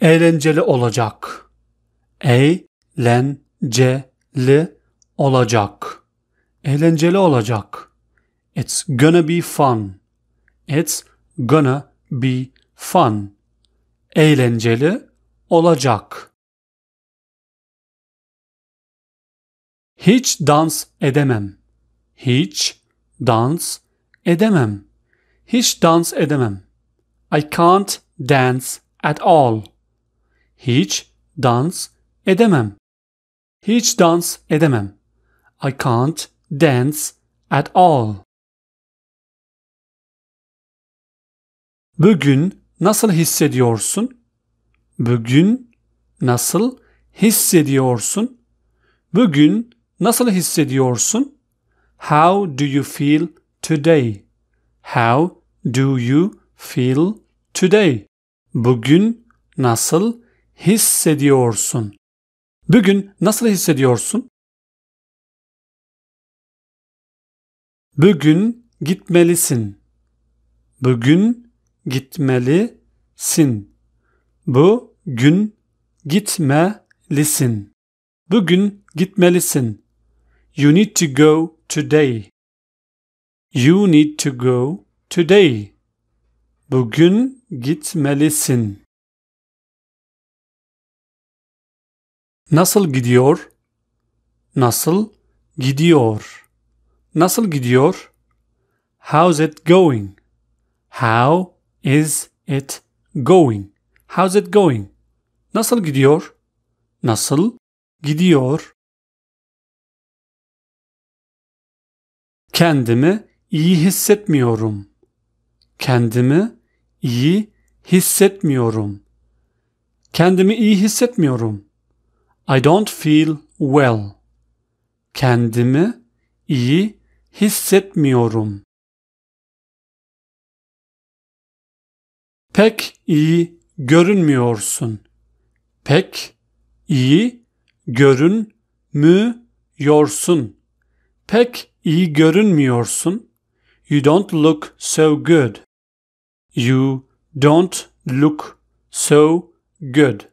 eğlenceli olacak. Eğlenceli olacak. Eğlenceli olacak. It's gonna be fun. It's gonna be fun. Eğlenceli olacak. Hiç dans edemem. Hiç dans edemem. Hiç dans edemem. I can't dance at all. Hiç dans edemem. Hiç dans edemem. I can't dance at all. Bugün nasıl hissediyorsun? Bugün nasıl hissediyorsun? Bugün nasıl hissediyorsun? How do you feel today? How do you feel today? Bugün nasıl hissediyorsun. Bugün nasıl hissediyorsun? Bugün gitmelisin. Bugün gitmelisin. Bu gün gitmelisin. Bugün gitmelisin. You need to go today. You need to go today. Bugün gitmelisin. Nasıl gidiyor? Nasıl gidiyor? Nasıl gidiyor? How's it going? How is it going? How's it going? Nasıl gidiyor? Nasıl gidiyor? Kendimi iyi hissetmiyorum. Kendimi iyi hissetmiyorum. Kendimi iyi hissetmiyorum. I don't feel well. Kendimi iyi hissetmiyorum. Pek iyi görünmüyorsun. Pek iyi görünmüyorsun. Pek iyi görünmüyorsun. You don't look so good. You don't look so good.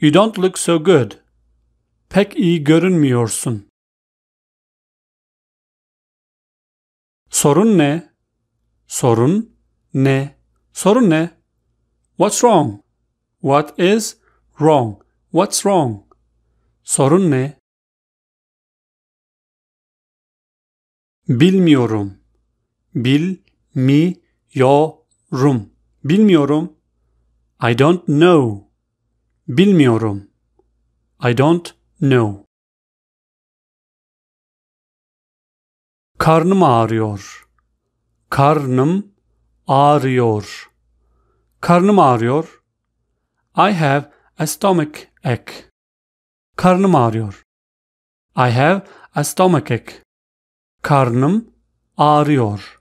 You don't look so good. Pek iyi görünmüyorsun. Sorun ne? Sorun ne? Sorun ne? What's wrong? What is wrong? What's wrong? Sorun ne? Bilmiyorum. Bil mi yo rum. Bilmiyorum. I don't know. Bilmiyorum. I don't know. Karnım ağrıyor. Karnım ağrıyor. Karnım ağrıyor. I have a stomach ache. Karnım ağrıyor. I have a stomach ache. Karnım ağrıyor.